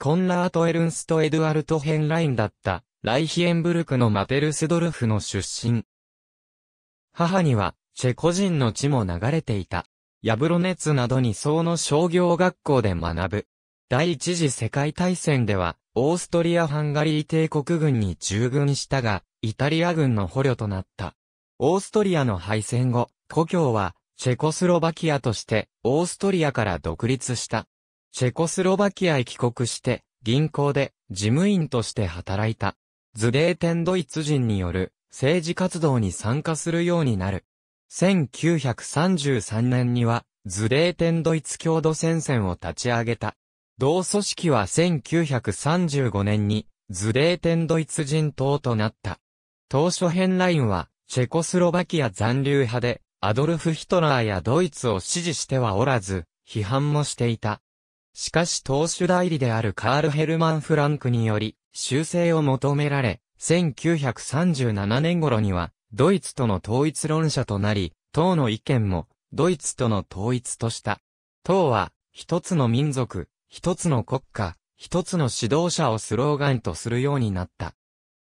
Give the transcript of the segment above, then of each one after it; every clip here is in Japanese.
コンラート・エルンスト・エドゥアルト・ヘンラインだった、ライヒエンブルクのマテルスドルフの出身。母には、チェコ人の血も流れていた。ヤブロネツなどにその商業学校で学ぶ。第一次世界大戦では、オーストリア・ハンガリー帝国軍に従軍したが、イタリア軍の捕虜となった。オーストリアの敗戦後、故郷は、チェコスロバキアとして、オーストリアから独立した。チェコスロバキアへ帰国して、銀行で事務員として働いた。ズデーテンドイツ人による政治活動に参加するようになる。1933年には、ズデーテンドイツ郷土戦線を立ち上げた。同組織は1935年に、ズデーテンドイツ人党となった。当初編ラインは、チェコスロバキア残留派で、アドルフ・ヒトラーやドイツを支持してはおらず、批判もしていた。しかし党首代理であるカール・ヘルマン・フランクにより、修正を求められ、1937年頃には、ドイツとの統一論者となり、党の意見も、ドイツとの統一とした。党は、一つの民族、一つの国家、一つの指導者をスローガンとするようになった。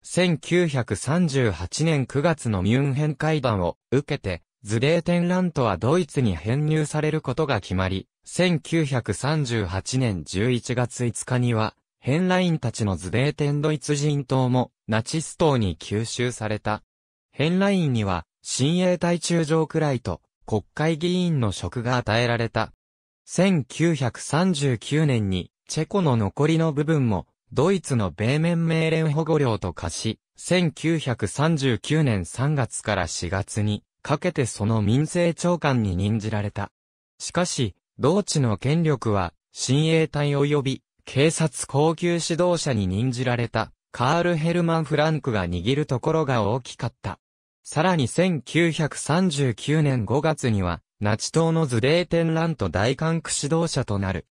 1938年9月のミュンヘン会談を受けて、ズデーテンラントはドイツに編入されることが決まり、1938年11月5日には、ヘンラインたちのズデーテンドイツ人党もナチス党に吸収された。ヘンラインには、親衛隊中将くらいと国会議員の職が与えられた。1939年に、チェコの残りの部分も、ドイツの米面命令保護領と化し、1939年3月から4月に、かけてその民政長官に任じられた。しかし、同地の権力は、親衛隊及び、警察高級指導者に任じられた、カール・ヘルマン・フランクが握るところが大きかった。さらに1939年5月には、ナチ党のズデーテンラント大管区指導者となる。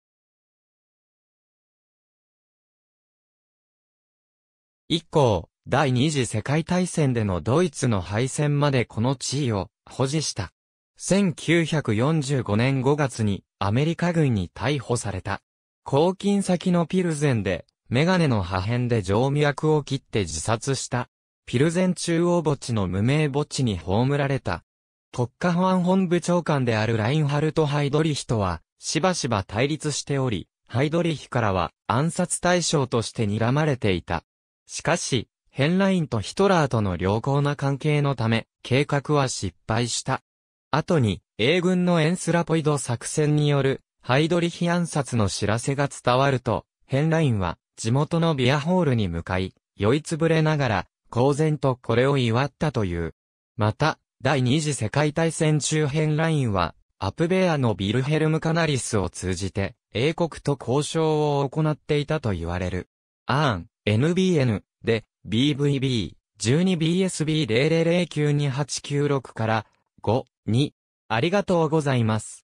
以降、第二次世界大戦でのドイツの敗戦までこの地位を保持した。1945年5月にアメリカ軍に逮捕された。抗菌先のピルゼンで、メガネの破片で静脈を切って自殺した。ピルゼン中央墓地の無名墓地に葬られた。国家保安本部長官であるラインハルト・ハイドリヒとは、しばしば対立しており、ハイドリヒからは暗殺対象として睨まれていた。しかし、ヘンラインとヒトラーとの良好な関係のため、計画は失敗した。後に、英軍のエンスラポイド作戦によるハイドリヒ暗殺の知らせが伝わると、ヘンラインは地元のビアホールに向かい、酔いつぶれながら、公然とこれを祝ったという。また、第二次世界大戦中ヘンラインは、アプベアのビルヘルム・カナリスを通じて、英国と交渉を行っていたと言われる。アーン、NBN、で、BVB、12BSB0009286 から、5、2、ありがとうございます。